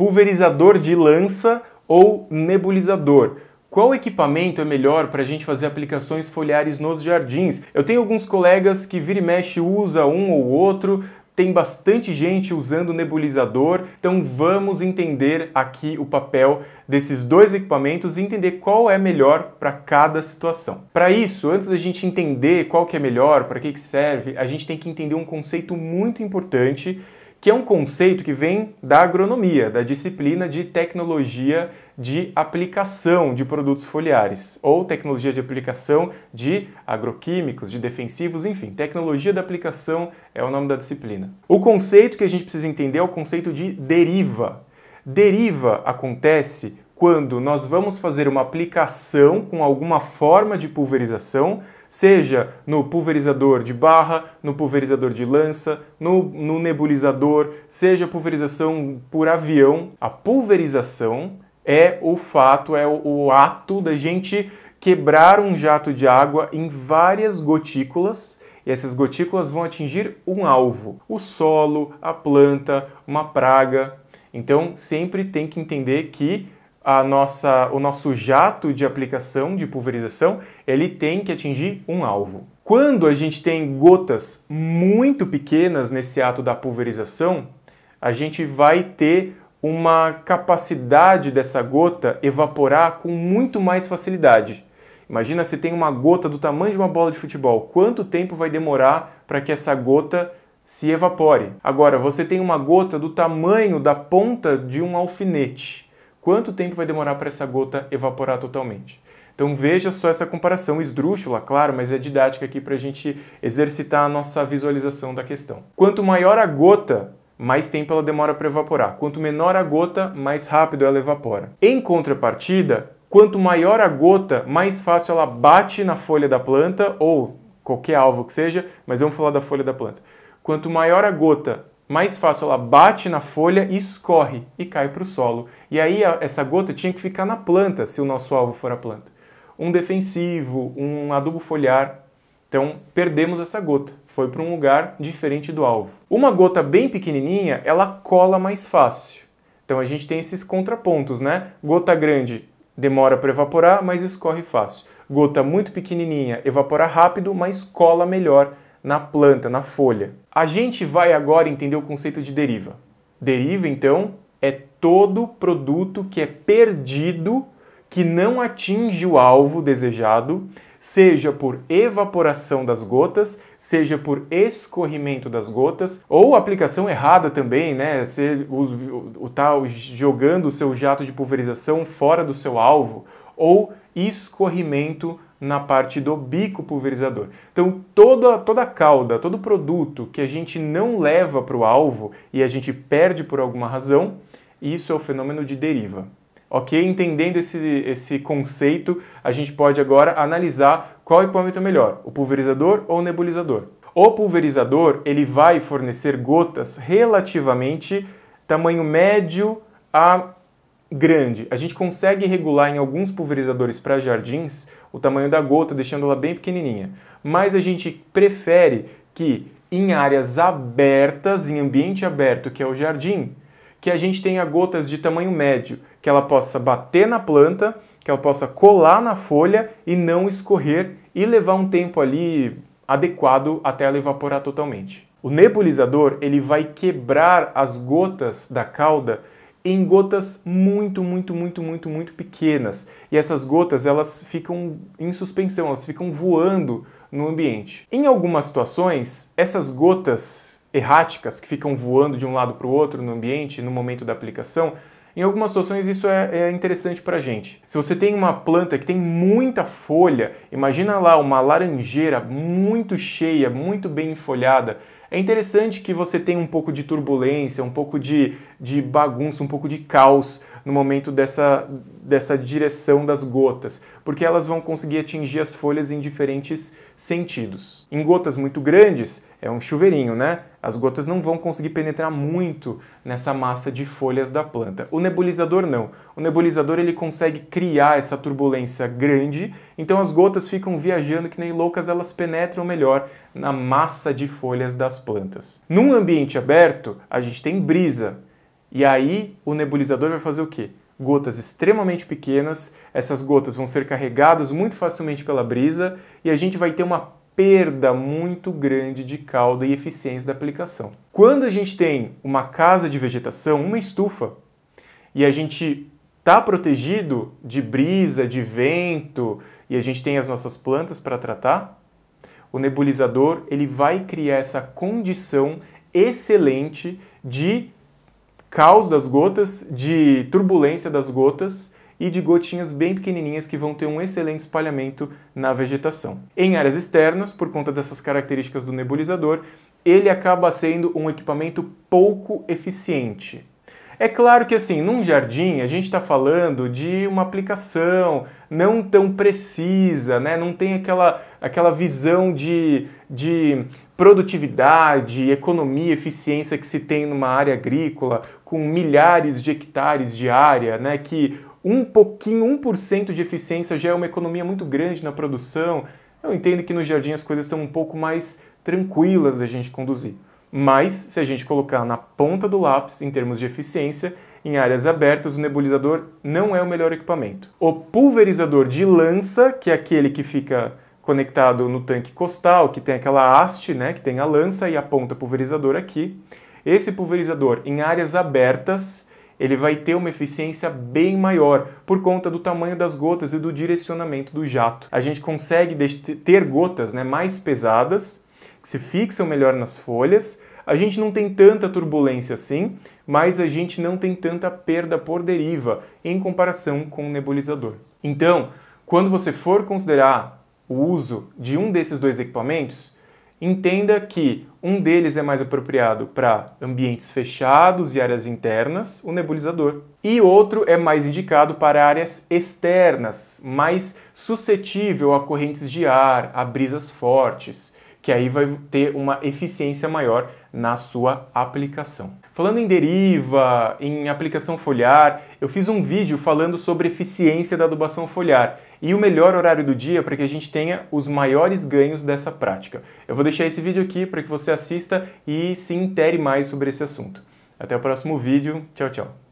pulverizador de lança ou nebulizador. Qual equipamento é melhor para a gente fazer aplicações foliares nos jardins? Eu tenho alguns colegas que vira e mexe usa um ou outro, tem bastante gente usando nebulizador, então vamos entender aqui o papel desses dois equipamentos e entender qual é melhor para cada situação. Para isso, antes da gente entender qual que é melhor, para que, que serve, a gente tem que entender um conceito muito importante que é um conceito que vem da agronomia, da disciplina de tecnologia de aplicação de produtos foliares, ou tecnologia de aplicação de agroquímicos, de defensivos, enfim, tecnologia da aplicação é o nome da disciplina. O conceito que a gente precisa entender é o conceito de deriva. Deriva acontece quando nós vamos fazer uma aplicação com alguma forma de pulverização seja no pulverizador de barra, no pulverizador de lança, no, no nebulizador, seja pulverização por avião. A pulverização é o fato, é o, o ato da gente quebrar um jato de água em várias gotículas e essas gotículas vão atingir um alvo, o solo, a planta, uma praga. Então sempre tem que entender que a nossa, o nosso jato de aplicação de pulverização, ele tem que atingir um alvo. Quando a gente tem gotas muito pequenas nesse ato da pulverização, a gente vai ter uma capacidade dessa gota evaporar com muito mais facilidade. Imagina se tem uma gota do tamanho de uma bola de futebol. Quanto tempo vai demorar para que essa gota se evapore? Agora, você tem uma gota do tamanho da ponta de um alfinete quanto tempo vai demorar para essa gota evaporar totalmente. Então veja só essa comparação esdrúxula, claro, mas é didática aqui para a gente exercitar a nossa visualização da questão. Quanto maior a gota, mais tempo ela demora para evaporar. Quanto menor a gota, mais rápido ela evapora. Em contrapartida, quanto maior a gota, mais fácil ela bate na folha da planta ou qualquer alvo que seja, mas vamos falar da folha da planta. Quanto maior a gota, mais fácil ela bate na folha e escorre e cai para o solo. E aí essa gota tinha que ficar na planta, se o nosso alvo for a planta. Um defensivo, um adubo foliar. Então perdemos essa gota, foi para um lugar diferente do alvo. Uma gota bem pequenininha, ela cola mais fácil. Então a gente tem esses contrapontos, né? Gota grande demora para evaporar, mas escorre fácil. Gota muito pequenininha evapora rápido, mas cola melhor na planta, na folha. A gente vai agora entender o conceito de deriva. Deriva, então, é todo produto que é perdido, que não atinge o alvo desejado, seja por evaporação das gotas, seja por escorrimento das gotas, ou aplicação errada também, né? Você está jogando o seu jato de pulverização fora do seu alvo, ou escorrimento na parte do bico pulverizador. Então, toda, toda cauda, todo produto que a gente não leva para o alvo e a gente perde por alguma razão, isso é o fenômeno de deriva. Ok? Entendendo esse, esse conceito, a gente pode agora analisar qual é equipamento é melhor, o pulverizador ou o nebulizador. O pulverizador ele vai fornecer gotas relativamente tamanho médio a grande. A gente consegue regular em alguns pulverizadores para jardins o tamanho da gota, deixando ela bem pequenininha. Mas a gente prefere que em áreas abertas, em ambiente aberto, que é o jardim, que a gente tenha gotas de tamanho médio, que ela possa bater na planta, que ela possa colar na folha e não escorrer e levar um tempo ali adequado até ela evaporar totalmente. O nebulizador, ele vai quebrar as gotas da cauda em gotas muito, muito, muito, muito, muito pequenas. E essas gotas, elas ficam em suspensão, elas ficam voando no ambiente. Em algumas situações, essas gotas erráticas que ficam voando de um lado para o outro no ambiente no momento da aplicação, em algumas situações isso é, é interessante para gente. Se você tem uma planta que tem muita folha, imagina lá uma laranjeira muito cheia, muito bem folhada, é interessante que você tenha um pouco de turbulência, um pouco de, de bagunça, um pouco de caos no momento dessa, dessa direção das gotas, porque elas vão conseguir atingir as folhas em diferentes sentidos. Em gotas muito grandes, é um chuveirinho, né? As gotas não vão conseguir penetrar muito nessa massa de folhas da planta. O nebulizador não. O nebulizador ele consegue criar essa turbulência grande, então as gotas ficam viajando que nem loucas, elas penetram melhor na massa de folhas das plantas. Num ambiente aberto, a gente tem brisa. E aí o nebulizador vai fazer o quê? gotas extremamente pequenas, essas gotas vão ser carregadas muito facilmente pela brisa e a gente vai ter uma perda muito grande de calda e eficiência da aplicação. Quando a gente tem uma casa de vegetação, uma estufa, e a gente está protegido de brisa, de vento, e a gente tem as nossas plantas para tratar, o nebulizador ele vai criar essa condição excelente de caos das gotas, de turbulência das gotas e de gotinhas bem pequenininhas que vão ter um excelente espalhamento na vegetação. Em áreas externas, por conta dessas características do nebulizador, ele acaba sendo um equipamento pouco eficiente. É claro que assim, num jardim a gente está falando de uma aplicação não tão precisa, né? não tem aquela, aquela visão de, de produtividade, economia, eficiência que se tem numa área agrícola, com milhares de hectares de área, né? que um pouquinho, 1% de eficiência já é uma economia muito grande na produção. Eu entendo que no jardim as coisas são um pouco mais tranquilas da gente conduzir. Mas, se a gente colocar na ponta do lápis, em termos de eficiência, em áreas abertas, o nebulizador não é o melhor equipamento. O pulverizador de lança, que é aquele que fica conectado no tanque costal, que tem aquela haste, né, que tem a lança e a ponta pulverizadora aqui. Esse pulverizador em áreas abertas, ele vai ter uma eficiência bem maior por conta do tamanho das gotas e do direcionamento do jato. A gente consegue ter gotas né, mais pesadas, que se fixam melhor nas folhas, a gente não tem tanta turbulência assim, mas a gente não tem tanta perda por deriva em comparação com o nebulizador. Então, quando você for considerar o uso de um desses dois equipamentos, entenda que um deles é mais apropriado para ambientes fechados e áreas internas, o nebulizador, e outro é mais indicado para áreas externas, mais suscetível a correntes de ar, a brisas fortes que aí vai ter uma eficiência maior na sua aplicação. Falando em deriva, em aplicação foliar, eu fiz um vídeo falando sobre eficiência da adubação foliar e o melhor horário do dia para que a gente tenha os maiores ganhos dessa prática. Eu vou deixar esse vídeo aqui para que você assista e se intere mais sobre esse assunto. Até o próximo vídeo. Tchau, tchau.